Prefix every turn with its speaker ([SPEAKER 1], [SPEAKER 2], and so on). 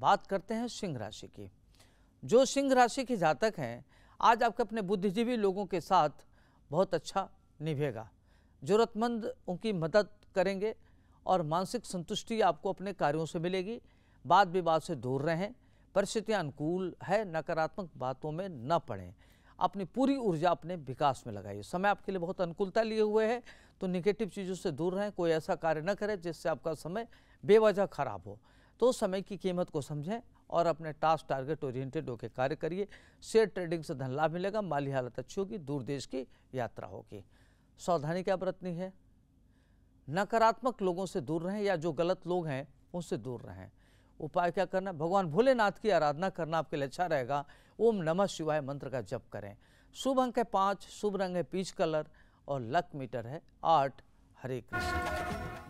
[SPEAKER 1] बात करते हैं सिंह राशि की जो सिंह राशि के जातक हैं आज आपके अपने बुद्धिजीवी लोगों के साथ बहुत अच्छा निभेगा ज़रूरतमंद उनकी मदद करेंगे और मानसिक संतुष्टि आपको अपने कार्यों से मिलेगी वाद विवाद से दूर रहें परिस्थितियाँ अनुकूल है नकारात्मक बातों में न पड़ें अपनी पूरी ऊर्जा अपने विकास में लगाइए समय आपके लिए बहुत अनुकूलता लिए हुए हैं तो निगेटिव चीज़ों से दूर रहें कोई ऐसा कार्य न करें जिससे आपका समय बेवजह खराब हो तो समय की कीमत को समझें और अपने टास्क टारगेट ओरिएंटेड होकर कार्य करिए शेयर ट्रेडिंग से धन लाभ मिलेगा माली हालत अच्छी होगी दूर देश की यात्रा होगी सावधानी क्या बरतनी है नकारात्मक लोगों से दूर रहें या जो गलत लोग हैं उनसे दूर रहें उपाय क्या करना भगवान भोलेनाथ की आराधना करना आपके लिए अच्छा रहेगा ओम नमः शिवाय मंत्र का जप करें शुभ अंक है पाँच शुभ रंग है पीच कलर और लक मीटर है आठ हरे कृष्ण